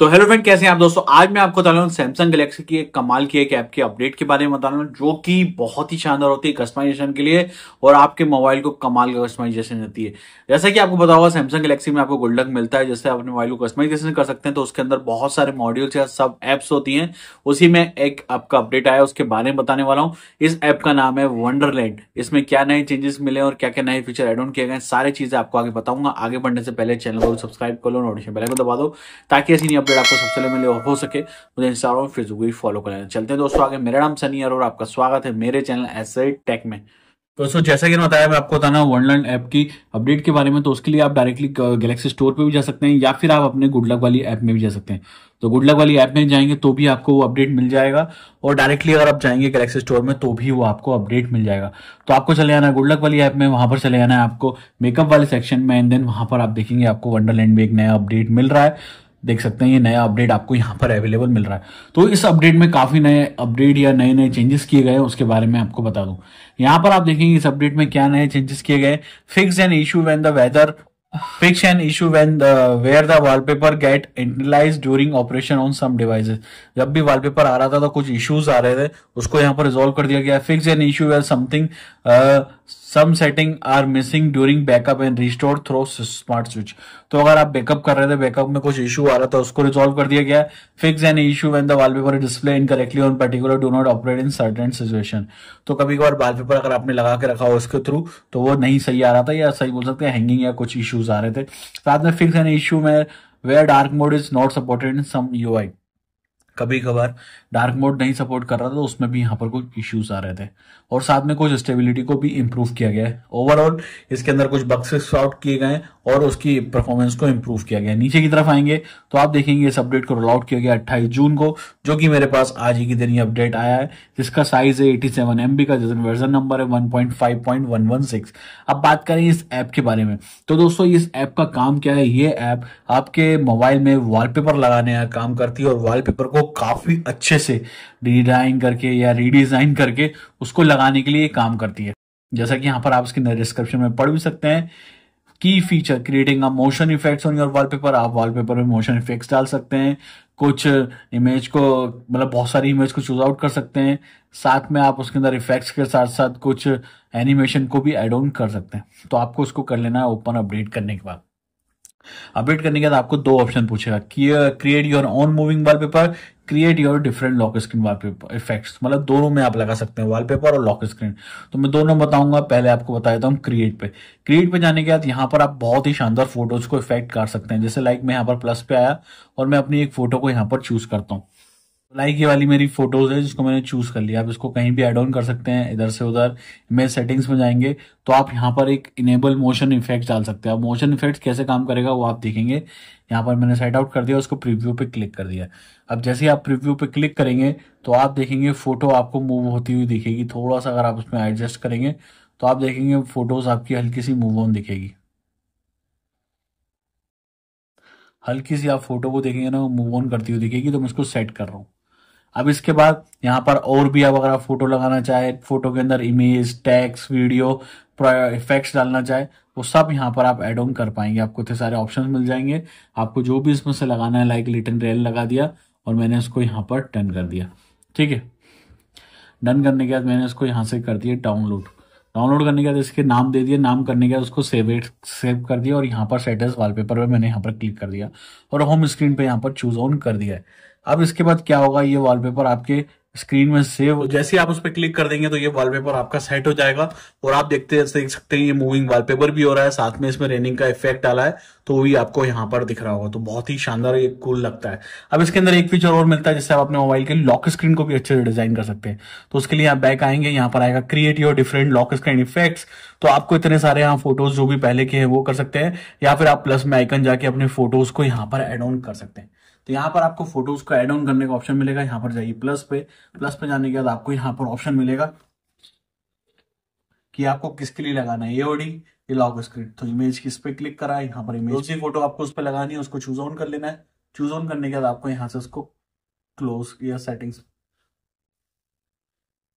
तो hello friend कैसे हैं आप दोस्तों आज मैं आपको बता रहा हूँ सैमसंग गैलेक्सी की एक कमाल की एक ऐप के अपडेट के बारे में बता रहा हूँ जो कि बहुत ही शानदार होती है कस्टमाइजेशन के लिए और आपके मोबाइल को कमाल का कस्टमाइजेशन देती है जैसा कि आपको बता हुआ सैमसंग गलेक्सी में आपको गोल्डक मिलता है जैसे आप अपने मोबाइल को कस्टमाइजेशन कर सकते हैं तो उसके अंदर बहुत सारे मॉड्यूल्स या सब एप्स होती हैं उसी में एक आपका अपडेट आया उसके बारे में बताने वाला हूँ इस ऐप का नाम है वंडरलैंड इसमें क्या नए चेंजेस मिले और क्या क्या नए फीचर एड ऑन किए गए सारी चीजें आपको आगे बताऊंगा आगे बढ़ने से पहले चैनल को सब्सक्राइब कर लो नोटिफिकेशन पहले को दबा दो ताकि ऐसी अपडेट आपको सबसे पहले हो सके मुझे इंस्टाग्राम और फेसबुक भी फॉलो कर लेना चलते हैं दोस्तों आगे मेरा नाम सनी और आपका स्वागत है मेरे चैनल ऐसे टेक में दोस्तों जैसा कि मैंने बताया मैं आपको बताना वनलैंड ऐप की अपडेट के बारे में तो उसके लिए आप डायरेक्टली गैलेक्सी स्टोर पर भी जा सकते हैं या फिर आप अपने गुड लक वाली ऐप में भी जा सकते हैं तो गुड लक वाली ऐप में जाएंगे तो भी आपको वो अपडेट मिल जाएगा और डायरेक्टली अगर आप जाएंगे गैलेक्सी स्टोर में तो भी वो आपको अपडेट मिल जाएगा तो आपको चले आना है गुड लक वाली ऐप में वहां पर चले आना है आपको मेकअप वाले सेक्शन में एंड देन वहां पर आप देखेंगे आपको वंडरलैंड में एक नया अपडेट मिल रहा है देख सकते हैं ये नया अपडेट आपको यहाँ पर अवेलेबल मिल रहा है तो इस अपडेट में काफ़ी नए अपडेट या नए नए चेंजेस किए गए उसके बारे में आपको बता दूं यहाँ पर आप देखेंगे इस अपडेट में क्या नए चेंजेस किए गए fix an issue when the weather fix an issue when the where the wallpaper get internalized during operation on some devices जब भी wallpaper आ रहा था तो कुछ issues आ रहे थे उसको यहाँ पर resolve कर दिया गया fix an issue where something uh, some setting are missing during backup and restore through smart switch तो अगर आप बैकअप कर रहे थे बैकअप में कुछ इशू आ रहा था उसको रिजॉल्व कर दिया गया fix an issue when the wallpaper display incorrectly on particular do not operate in certain situation तो कभी कभार वॉलपेपर अगर आपने लगा के रखा हो उसके थ्रू तो वो नहीं सही आ रहा था या सही बोल सकते हैं हैंगिंग या कुछ इश्यूज आ रहे रहे थे साथ में फिक्स एन इश्यू में where dark mode is not supported in some UI कभी कभार डार्क मोड नहीं सपोर्ट कर रहा था तो उसमें भी यहाँ पर कुछ इश्यूज आ रहे थे और साथ में कुछ स्टेबिलिटी को भी इम्प्रूव किया गया है ओवरऑल इसके अंदर कुछ बक्सेस आउट किए गए और उसकी परफॉर्मेंस को इम्प्रूव किया गया नीचे की तरफ आएंगे तो आप देखेंगे इस अपडेट को रोल आउट किया गया अट्ठाईस जून को जो कि मेरे पास आज ही के दिन ये अपडेट आया है जिसका साइज है एटी सेवन एम बी का जिसमें वर्जन नंबर है one one one point point five six अब बात करें इस ऐप के बारे में तो दोस्तों इस ऐप का काम क्या है ये ऐप आपके मोबाइल में वॉलपेपर लगाने का काम करती है और वॉलपेपर को काफी अच्छे से डिजाइन करके या रीडिजाइन करके उसको लगाने के लिए काम करती है जैसा कि यहाँ पर आप इसके डिस्क्रिप्शन में पढ़ भी सकते हैं की feature creating a motion effects on your wallpaper आप वॉलपेपर में मोशन इफेक्ट्स डाल सकते हैं कुछ इमेज uh, को मतलब बहुत सारी इमेज को चूज आउट कर सकते हैं साथ में आप उसके अंदर इफेक्ट्स के साथ साथ कुछ एनिमेशन को भी एड ऑन कर सकते हैं तो आपको उसको कर लेना है ओपन अपडेट करने के बाद अपडेट करने के बाद आपको दो ऑप्शन पूछेगा create your own moving wallpaper create your different lock screen wallpaper effects मतलब दोनों में आप लगा सकते हैं वॉलपेपर और लॉक स्क्रीन तो मैं दोनों बताऊंगा पहले आपको बता देता हूँ क्रिएट पे क्रिएट पे जाने के बाद यहाँ पर आप बहुत ही शानदार फोटोज को इफेक्ट कर सकते हैं जैसे लाइक मैं यहाँ पर प्लस पे आया और मैं अपनी एक फोटो को यहाँ पर चूज करता हूँ लाइक ये वाली मेरी फोटोज है जिसको मैंने चूज कर लिया आप इसको कहीं भी एड ऑन कर सकते हैं इधर से उधर मेरे सेटिंग्स में जाएंगे तो आप यहाँ पर एक इनेबल मोशन इफेक्ट डाल सकते हैं मोशन इफेक्ट कैसे काम करेगा वो आप देखेंगे यहाँ पर मैंने सेट आउट कर दिया उसको प्रीव्यू पे क्लिक कर दिया अब जैसे आप प्रीव्यू पे क्लिक करेंगे तो आप देखेंगे फोटो आपको मूव होती हुई दिखेगी थोड़ा सा अगर आप उसमें एडजस्ट करेंगे तो आप देखेंगे फोटोज आपकी हल्की सी मूव ऑन दिखेगी हल्की सी आप फोटो को देखेंगे ना मूव ऑन करती हुई दिखेगी तो मैं इसको सेट कर रहा हूँ अब इसके बाद यहाँ पर और भी आप अगर आप फोटो लगाना चाहे फोटो के अंदर इमेज टैक्स वीडियो इफेक्ट्स डालना चाहे वो सब यहाँ पर आप एड ऑन कर पाएंगे आपको इतने सारे ऑप्शन मिल जाएंगे आपको जो भी इसमें से लगाना है लाइक लिटन रेल लगा दिया और मैंने इसको यहाँ पर डन कर दिया ठीक है डन करने के बाद मैंने इसको यहाँ से कर दिया डाउनलोड डाउनलोड करने के बाद इसके नाम दे दिया नाम करने के बाद उसको सेव सेव कर दिया और यहाँ पर स्टेटस वॉलपेपर पे मैंने यहाँ पर क्लिक कर दिया और होम स्क्रीन पे यहाँ पर चूज ऑन कर दिया है अब इसके बाद क्या होगा ये वॉलपेपर आपके स्क्रीन में सेव तो जैसे आप उस पर क्लिक कर देंगे तो ये वॉलपेपर आपका सेट हो जाएगा और आप देखते देख सकते हैं ये मूविंग वॉलपेपर भी हो रहा है साथ में इसमें रेनिंग का इफेक्ट डाला है तो भी आपको यहाँ पर दिख रहा होगा तो बहुत ही शानदार ये कूल लगता है अब इसके अंदर एक फीचर और मिलता है जिससे आप अपने मोबाइल के लॉक स्क्रीन को भी अच्छे से डिजाइन कर सकते हैं तो उसके लिए आप बैक आएंगे यहाँ पर आएगा create your different lock screen effects तो आपको इतने सारे यहाँ फोटोज जो भी पहले के हैं वो कर सकते हैं या फिर आप प्लस में आइकन जाके अपने फोटोज को यहाँ पर एड ऑन कर सकते हैं तो यहाँ पर आपको फोटोज को एड ऑन करने का ऑप्शन मिलेगा यहाँ पर जाइए प्लस पे प्लस पे जाने के बाद आपको यहाँ पर ऑप्शन मिलेगा कि आपको किसके लिए लगाना है एओडी ये लॉक स्क्रीन तो इमेज किस पे क्लिक करा है यहाँ पर इमेज दूसरी फोटो आपको उस पर लगानी है उसको चूज ऑन कर लेना है चूज ऑन करने के बाद आपको यहाँ से उसको क्लोज या सेटिंग्स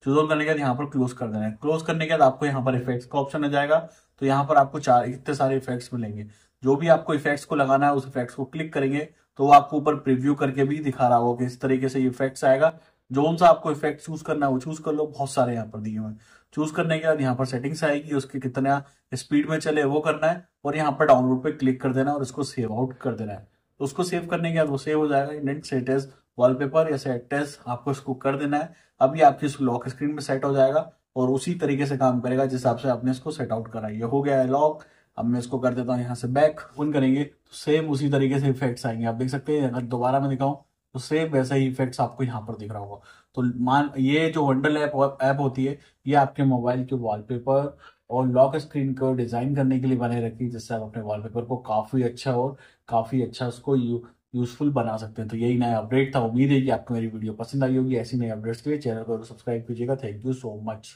चूज ऑन करने के बाद यहाँ पर क्लोज कर देना है क्लोज करने के बाद आपको यहाँ पर इफेक्ट्स का ऑप्शन आ जाएगा तो यहाँ पर आपको चार इतने सारे इफेक्ट्स मिलेंगे जो भी आपको इफेक्ट्स को लगाना है उस इफेक्ट्स को क्लिक करेंगे तो आपको ऊपर प्रिव्यू करके भी दिखा रहा होगा कि इस तरीके से इफेक्ट्स आएगा जो सा आपको इफेक्ट चूज करना है वो चूज कर लो बहुत सारे यहाँ पर दिए हुए चूज करने के बाद यहाँ पर सेटिंग्स आएगी उसके कितना स्पीड में चले वो करना है और यहाँ पर डाउनलोड पे क्लिक कर देना है और इसको सेव आउट कर देना है तो उसको सेव करने के बाद वो सेव हो जाएगा इंडेंट सेटेज वॉलपेपर या सेट सेटेज आपको इसको कर देना है अभी आपकी लॉक स्क्रीन में सेट हो जाएगा और उसी तरीके से काम करेगा जिस हिसाब से आपने इसको सेट आउट करा ये हो गया है लॉक अब मैं इसको कर देता हूँ यहाँ से बैक ओपन करेंगे तो सेम उसी तरीके से इफेक्ट्स आएंगे आप देख सकते हैं अगर दोबारा मैं दिखाऊं तो सेम वैसा ही इफेक्ट्स आपको यहाँ पर दिख रहा होगा तो मान ये जो वंडल ऐप ऐप होती है ये आपके मोबाइल के वॉलपेपर और लॉक स्क्रीन को डिजाइन करने के लिए बने रखी है जिससे आप अपने वॉलपेपर को काफी अच्छा और काफी अच्छा उसको यू, यूजफुल बना सकते हैं तो यही नया अपडेट था उम्मीद है कि आपको मेरी वीडियो पसंद आई होगी ऐसी नई अपडेट्स के लिए चैनल को सब्सक्राइब कीजिएगा थैंक यू सो मच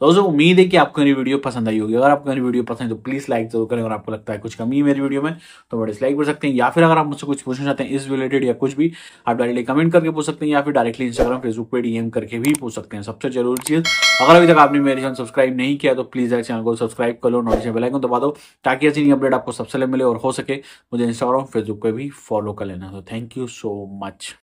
तो दोस्तों उम्मीद है कि आपको मेरी वीडियो पसंद आई होगी अगर आपको मेरी वीडियो पसंद है तो प्लीज़ लाइक जरूर करें अगर आपको लगता है कुछ कमी है मेरी वीडियो में तो बड़े लाइक कर सकते हैं या फिर अगर आप मुझसे कुछ पूछना चाहते हैं इस रिलेटेड या कुछ भी आप डायरेक्टली कमेंट करके पूछ सकते हैं या फिर डायरेक्टली इंस्टाग्राम फेसबुक पर डीएम करके भी पूछ सकते हैं सबसे जरूरी चीज़ अगर अभी तक आपने मेरे चैनल सब्सक्राइब नहीं किया तो प्लीज़ चैनल को सब्सक्राइब कर लो नोटिफिकेशन बेलाइकन दबा दो ताकि ऐसी नई अपडेट आपको सबसे मिले और हो सके मुझे इंस्टाग्राम फेसबुक पर भी फॉलो कर लेना तो थैंक यू सो मच